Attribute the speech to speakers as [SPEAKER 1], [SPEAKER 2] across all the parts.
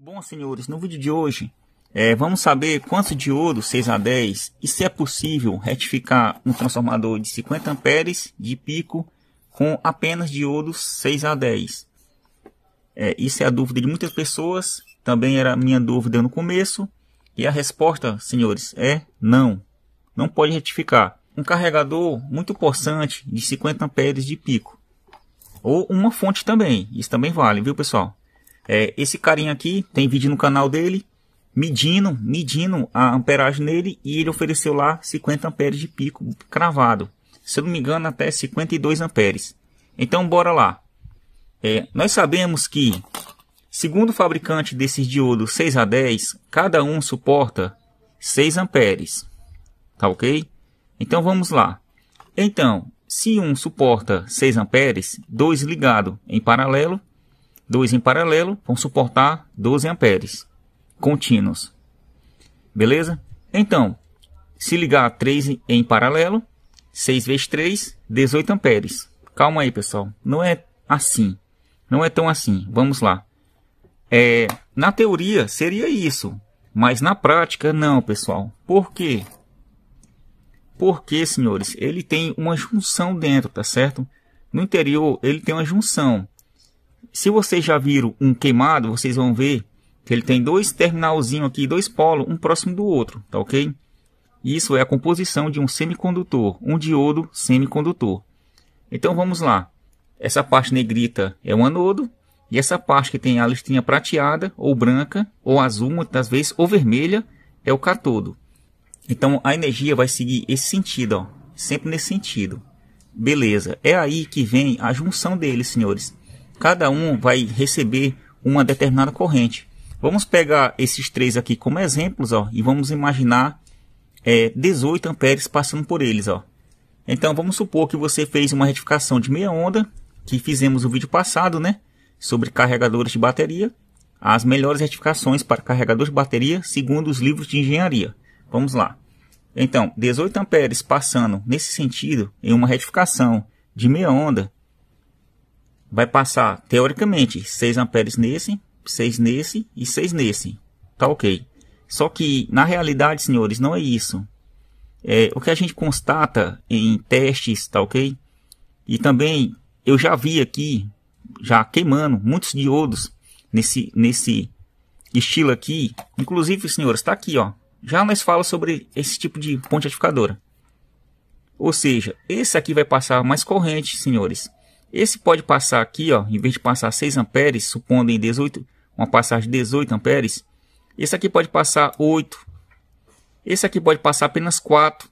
[SPEAKER 1] Bom, senhores, no vídeo de hoje é, vamos saber quanto de ouro 6 a 10 e se é possível retificar um transformador de 50 amperes de pico com apenas de ouro 6 a 10. É, isso é a dúvida de muitas pessoas, também era a minha dúvida no começo e a resposta, senhores, é não. Não pode retificar. Um carregador muito possante de 50 amperes de pico ou uma fonte também, isso também vale, viu pessoal? É, esse carinha aqui, tem vídeo no canal dele, medindo, medindo a amperagem nele e ele ofereceu lá 50 amperes de pico cravado. Se eu não me engano, até 52 amperes. Então, bora lá. É, nós sabemos que, segundo o fabricante desses diodos 6 a 10, cada um suporta 6 amperes. Tá ok? Então, vamos lá. Então, se um suporta 6 amperes, dois ligado em paralelo, dois em paralelo vão suportar 12 amperes contínuos. Beleza? Então, se ligar 3 em paralelo, 6 vezes 3, 18 amperes. Calma aí, pessoal. Não é assim. Não é tão assim. Vamos lá. É, na teoria seria isso, mas na prática não, pessoal. Por quê? Porque, senhores, ele tem uma junção dentro, tá certo? No interior ele tem uma junção. Se vocês já viram um queimado, vocês vão ver que ele tem dois terminalzinhos aqui, dois polos, um próximo do outro, tá ok? Isso é a composição de um semicondutor, um diodo semicondutor. Então vamos lá. Essa parte negrita é o anodo e essa parte que tem a listinha prateada ou branca ou azul, muitas vezes, ou vermelha, é o catodo. Então a energia vai seguir esse sentido, ó, sempre nesse sentido. Beleza, é aí que vem a junção deles, senhores cada um vai receber uma determinada corrente. Vamos pegar esses três aqui como exemplos ó, e vamos imaginar é, 18 amperes passando por eles. Ó. Então vamos supor que você fez uma retificação de meia onda, que fizemos no vídeo passado né, sobre carregadores de bateria, as melhores retificações para carregadores de bateria segundo os livros de engenharia. Vamos lá. Então, 18 amperes passando nesse sentido em uma retificação de meia onda vai passar, teoricamente, 6 amperes nesse, 6 nesse e 6 nesse. Tá ok. Só que, na realidade, senhores, não é isso. É, o que a gente constata em testes, tá ok? E também, eu já vi aqui, já queimando, muitos diodos nesse, nesse estilo aqui. Inclusive, senhores, está aqui, ó. Já nós fala sobre esse tipo de ponte atificadora. Ou seja, esse aqui vai passar mais corrente, senhores. Esse pode passar aqui, ó, em vez de passar 6 amperes, supondo em 18, uma passagem de 18 amperes, esse aqui pode passar 8. Esse aqui pode passar apenas 4.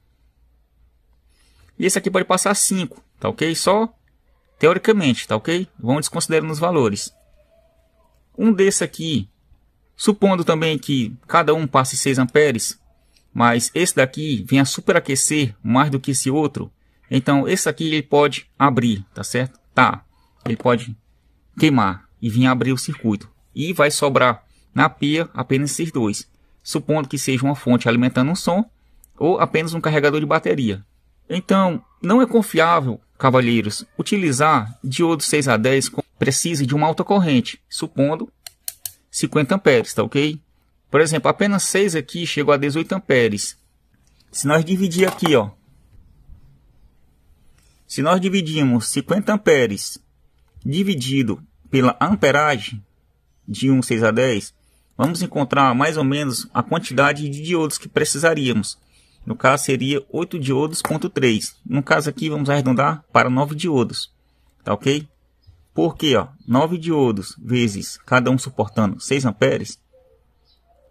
[SPEAKER 1] E esse aqui pode passar 5, tá ok? Só teoricamente, tá ok? Vamos desconsiderando os valores. Um desse aqui, supondo também que cada um passe 6 amperes, mas esse daqui vem a superaquecer mais do que esse outro, então esse aqui ele pode abrir, tá certo? tá, ele pode queimar e vir abrir o circuito. E vai sobrar na pia apenas esses dois, supondo que seja uma fonte alimentando um som ou apenas um carregador de bateria. Então, não é confiável, cavalheiros, utilizar diodo 6 a 10 com de uma alta corrente, supondo 50 amperes, tá ok? Por exemplo, apenas 6 aqui chegou a 18 amperes. Se nós dividir aqui, ó, se nós dividimos 50 amperes dividido pela amperagem de 1, 6 a 10, vamos encontrar mais ou menos a quantidade de diodos que precisaríamos. No caso seria 8 diodos.3. No caso aqui vamos arredondar para 9 diodos. Tá ok? Porque ó, 9 diodos vezes cada um suportando 6 amperes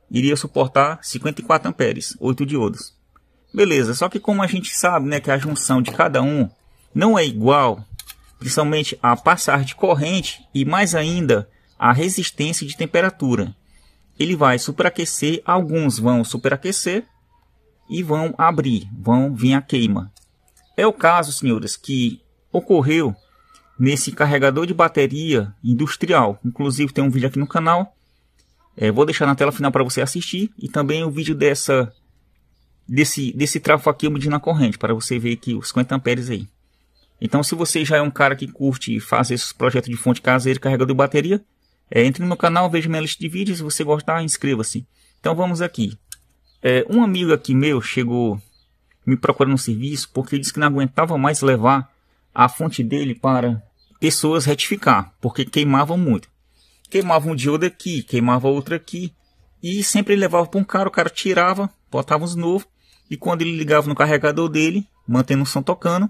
[SPEAKER 1] iria suportar 54 amperes, 8 diodos. Beleza, só que como a gente sabe né, que a junção de cada um não é igual, principalmente a passar de corrente e mais ainda a resistência de temperatura. Ele vai superaquecer, alguns vão superaquecer e vão abrir, vão vir a queima. É o caso, senhores, que ocorreu nesse carregador de bateria industrial. Inclusive tem um vídeo aqui no canal. É, vou deixar na tela final para você assistir e também o vídeo dessa desse, desse trafo aqui medindo a corrente, para você ver que os 50 amperes aí. Então, se você já é um cara que curte fazer esses projetos de fonte caseira e carregador de bateria, é, entre no canal, veja minha lista de vídeos. Se você gostar, inscreva-se. Então, vamos aqui. É, um amigo aqui meu chegou me procurando um serviço porque ele disse que não aguentava mais levar a fonte dele para pessoas retificar, porque queimavam muito. Queimava um diodo aqui, queimava outro aqui, e sempre ele levava para um cara, o cara tirava, botava uns novos, e quando ele ligava no carregador dele, mantendo o som tocando,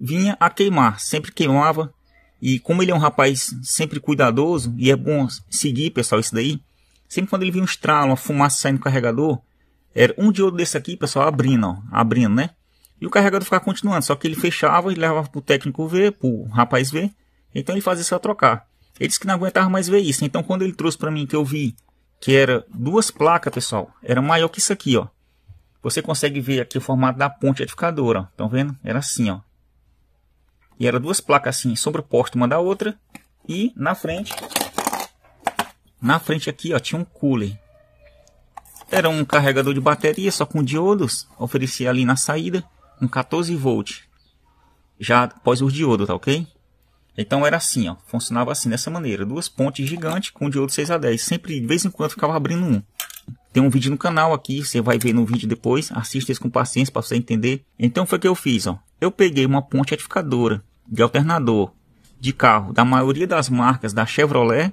[SPEAKER 1] vinha a queimar, sempre queimava. E como ele é um rapaz sempre cuidadoso, e é bom seguir, pessoal, isso daí, sempre quando ele via um estralo, uma fumaça saindo do carregador, era um diodo desse aqui, pessoal, abrindo, ó, abrindo, né? E o carregador ficava continuando, só que ele fechava e levava pro técnico ver, pro rapaz ver, então ele fazia só trocar. Ele disse que não aguentava mais ver isso, então quando ele trouxe para mim que eu vi que era duas placas, pessoal, era maior que isso aqui, ó. Você consegue ver aqui o formato da ponte edificadora, ó. Tão vendo? Era assim, ó. E era duas placas assim, sobreposta uma da outra. E na frente, na frente aqui, ó, tinha um cooler. Era um carregador de bateria, só com diodos. Oferecia ali na saída, um 14 volt. Já após os diodos, tá ok? Então era assim, ó, funcionava assim, dessa maneira. Duas pontes gigantes com diodo 6A10. Sempre, de vez em quando, ficava abrindo um. Tem um vídeo no canal aqui, você vai ver no vídeo depois. Assista isso com paciência para você entender. Então foi o que eu fiz, ó. Eu peguei uma ponte retificadora de alternador de carro da maioria das marcas da Chevrolet,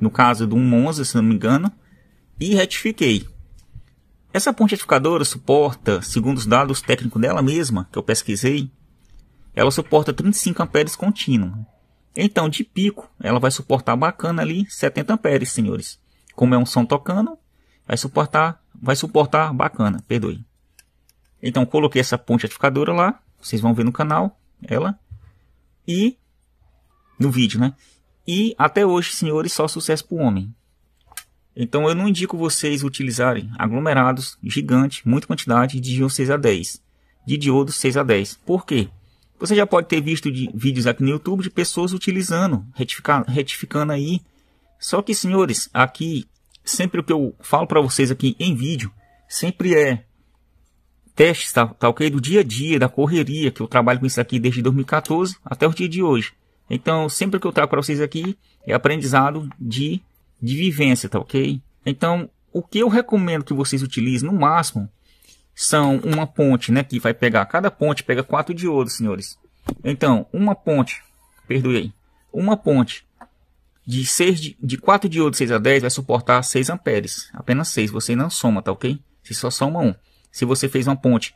[SPEAKER 1] no caso do Monza se não me engano, e retifiquei. Essa pontificadora suporta, segundo os dados técnicos dela mesma, que eu pesquisei, ela suporta 35 amperes contínuo. Então, de pico, ela vai suportar bacana ali 70 amperes, senhores. Como é um som tocando, vai suportar, vai suportar bacana, perdoe. Então, coloquei essa pontificadora lá, vocês vão ver no canal, ela e. No vídeo, né? E até hoje, senhores, só sucesso para o homem. Então eu não indico vocês utilizarem aglomerados, gigantes, muita quantidade, de diodo 6 a 10. De diodo 6 a 10. Por quê? Você já pode ter visto de, vídeos aqui no YouTube de pessoas utilizando, retificando aí. Só que, senhores, aqui, sempre o que eu falo para vocês aqui em vídeo, sempre é testes, tá, tá ok? Do dia a dia, da correria, que eu trabalho com isso aqui desde 2014 até o dia de hoje. Então, sempre que eu trago para vocês aqui é aprendizado de, de vivência, tá ok? Então, o que eu recomendo que vocês utilizem no máximo são uma ponte, né? Que vai pegar, cada ponte pega quatro ouro senhores. Então, uma ponte, perdoei, uma ponte de, 6, de, de 4 diodos 6 a 10 vai suportar 6 amperes, apenas 6, você não soma, tá ok? Você só soma um. Se você fez uma ponte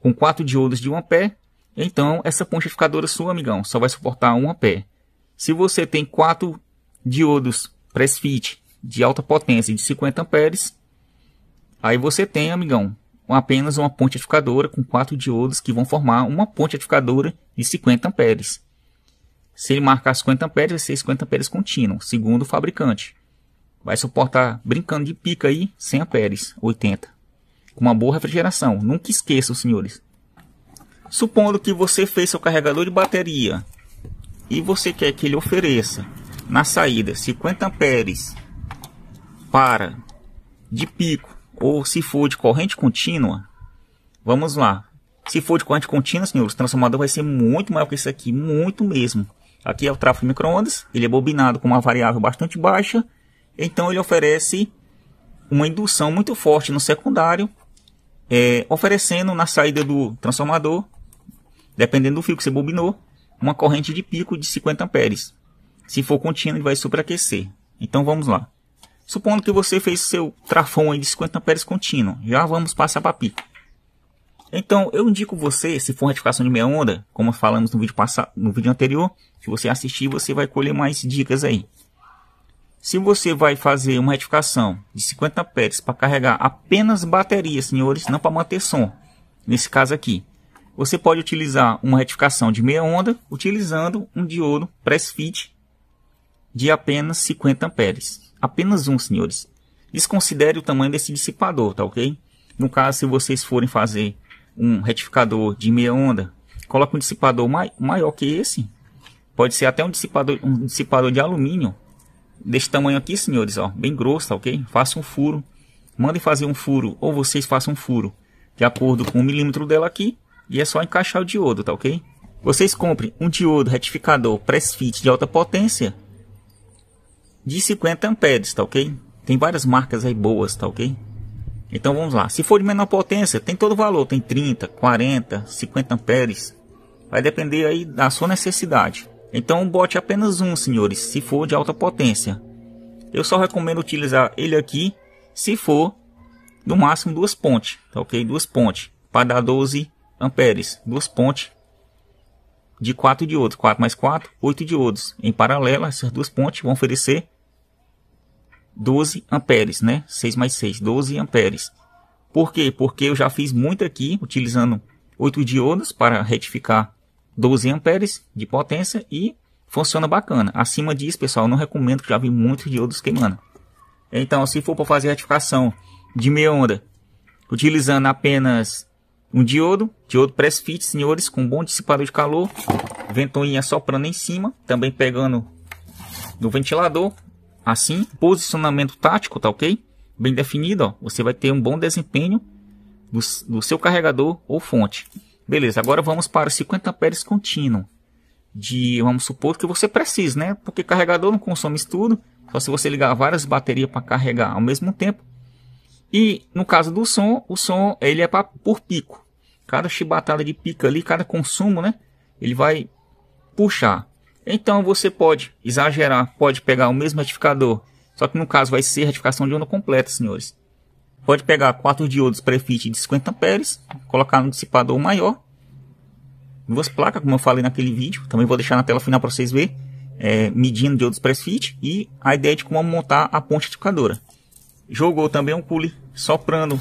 [SPEAKER 1] com quatro diodos de 1 ampere, então essa pontificadora sua, amigão, só vai suportar 1 ampere. Se você tem quatro diodos press-fit de alta potência de 50 amperes, aí você tem, amigão, apenas uma pontificadora com quatro diodos que vão formar uma pontificadora de 50 amperes. Se ele marcar 50 amperes, vai ser 50 amperes contínuo, segundo o fabricante. Vai suportar, brincando de pica aí, 100 amperes, 80 com uma boa refrigeração. Nunca esqueça, senhores. Supondo que você fez seu carregador de bateria e você quer que ele ofereça na saída 50 amperes para de pico ou se for de corrente contínua, vamos lá. Se for de corrente contínua, senhores, o transformador vai ser muito maior que esse aqui, muito mesmo. Aqui é o tráfego microondas, ele é bobinado com uma variável bastante baixa, então ele oferece uma indução muito forte no secundário é, oferecendo na saída do transformador, dependendo do fio que você bobinou, uma corrente de pico de 50 amperes. Se for contínua, ele vai superaquecer. Então vamos lá. Supondo que você fez seu trafão de 50 amperes contínuo, já vamos passar para pico. Então, eu indico você, se for retificação de meia onda, como falamos no vídeo, passado, no vídeo anterior, se você assistir, você vai colher mais dicas aí. Se você vai fazer uma retificação de 50 amperes para carregar apenas bateria, senhores, não para manter som, nesse caso aqui, você pode utilizar uma retificação de meia onda utilizando um diodo press fit de apenas 50 amperes. Apenas um, senhores. Desconsidere o tamanho desse dissipador, tá ok? No caso, se vocês forem fazer um retificador de meia onda, coloque um dissipador mai maior que esse. Pode ser até um dissipador, um dissipador de alumínio desse tamanho aqui, senhores, ó, bem grosso, tá ok? Faça um furo, mandem fazer um furo, ou vocês façam um furo, de acordo com o milímetro dela aqui, e é só encaixar o diodo, tá ok? Vocês comprem um diodo retificador press fit de alta potência de 50 amperes, tá ok? Tem várias marcas aí boas, tá ok? Então vamos lá. Se for de menor potência, tem todo o valor, tem 30, 40, 50 amperes. Vai depender aí da sua necessidade. Então bote apenas um, senhores, se for de alta potência. Eu só recomendo utilizar ele aqui, se for, no máximo duas pontes, tá ok? Duas pontes, para dar 12 amperes, duas pontes de 4 diodos, 4 mais 4, 8 diodos. Em paralelo, essas duas pontes vão oferecer 12 amperes, né? 6 mais 6, 12 amperes. Por quê? Porque eu já fiz muito aqui, utilizando 8 diodos para retificar 12 amperes de potência e funciona bacana. Acima disso, pessoal, não recomendo, que já vi muitos diodos queimando. Então, se for para fazer retificação de meia onda, utilizando apenas um diodo, diodo press fit, senhores, com bom dissipador de calor, ventoinha soprando em cima, também pegando no ventilador, assim, posicionamento tático, tá ok? Bem definido, ó, você vai ter um bom desempenho do, do seu carregador ou fonte. Beleza, agora vamos para os 50 amperes contínuo. De, vamos supor que você precise, né? Porque carregador não consome isso tudo. Só se você ligar várias baterias para carregar ao mesmo tempo. E no caso do som, o som ele é pra, por pico. Cada chibatada de pico ali, cada consumo, né? Ele vai puxar. Então você pode exagerar, pode pegar o mesmo retificador. Só que no caso vai ser retificação de onda completa, senhores pode pegar quatro diodos prefit de 50 amperes, colocar no dissipador maior, duas placas, como eu falei naquele vídeo, também vou deixar na tela final para vocês verem, é, medindo diodos prefit e a ideia de como montar a ponte educadora. Jogou também um cooler soprando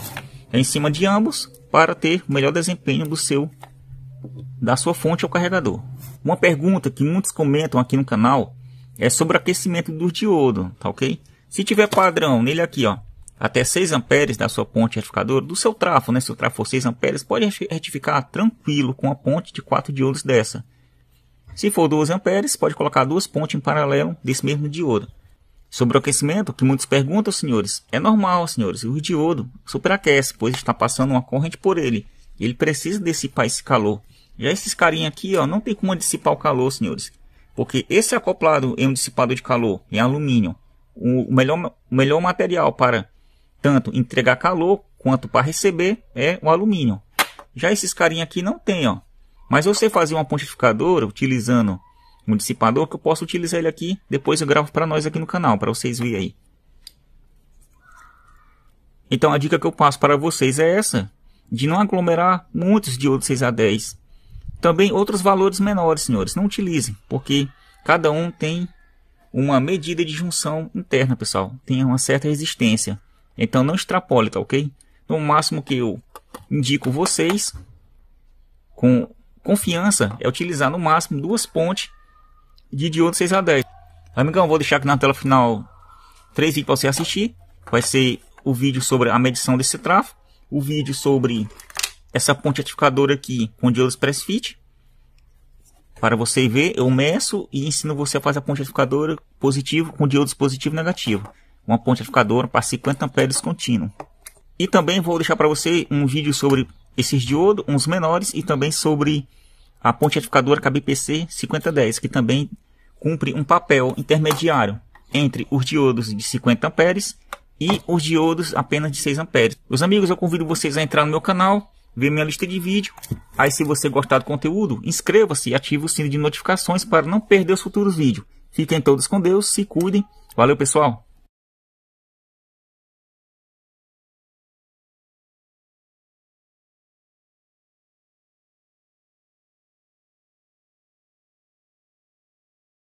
[SPEAKER 1] em cima de ambos para ter o melhor desempenho do seu da sua fonte ao carregador. Uma pergunta que muitos comentam aqui no canal é sobre o aquecimento do diodo, tá ok? Se tiver padrão nele aqui, ó, até 6 amperes da sua ponte retificadora, do seu trafo, né? Se o trafo for 6 amperes, pode retificar tranquilo com a ponte de 4 diodos dessa. Se for 12 amperes, pode colocar duas pontes em paralelo desse mesmo diodo. Sobre o aquecimento, que muitos perguntam, senhores, é normal, senhores, o diodo superaquece, pois está passando uma corrente por ele. Ele precisa dissipar esse calor. Já esses carinha aqui, ó, não tem como dissipar o calor, senhores, porque esse é acoplado em um dissipador de calor, em alumínio, o melhor, o melhor material para tanto entregar calor quanto para receber é o alumínio. Já esses carinha aqui não tem, ó. Mas você fazer uma pontificadora utilizando um dissipador, que eu posso utilizar ele aqui, depois eu gravo para nós aqui no canal, para vocês verem aí. Então a dica que eu passo para vocês é essa, de não aglomerar muitos diodos 6 a 10. Também outros valores menores, senhores, não utilizem, porque cada um tem uma medida de junção interna, pessoal, tem uma certa resistência. Então não extrapole, tá ok? No máximo que eu indico vocês, com confiança, é utilizar no máximo duas pontes de diodo 6 a 10. Amigão, vou deixar aqui na tela final três vídeos para você assistir. Vai ser o vídeo sobre a medição desse tráfego, o vídeo sobre essa ponte atificadora aqui com diodo Express Fit. Para você ver, eu meço e ensino você a fazer a ponte atificadora positivo com diodos positivo e negativo uma ponte amplificadora para 50 amperes contínuo. E também vou deixar para você um vídeo sobre esses diodos, uns menores, e também sobre a ponte amplificadora KBPC 5010, que também cumpre um papel intermediário entre os diodos de 50 amperes e os diodos apenas de 6 amperes. Meus amigos, eu convido vocês a entrar no meu canal, ver minha lista de vídeo. Aí se você gostar do conteúdo, inscreva-se e ative o sino de notificações para não perder os futuros vídeos. Fiquem todos com Deus, se cuidem. Valeu, pessoal!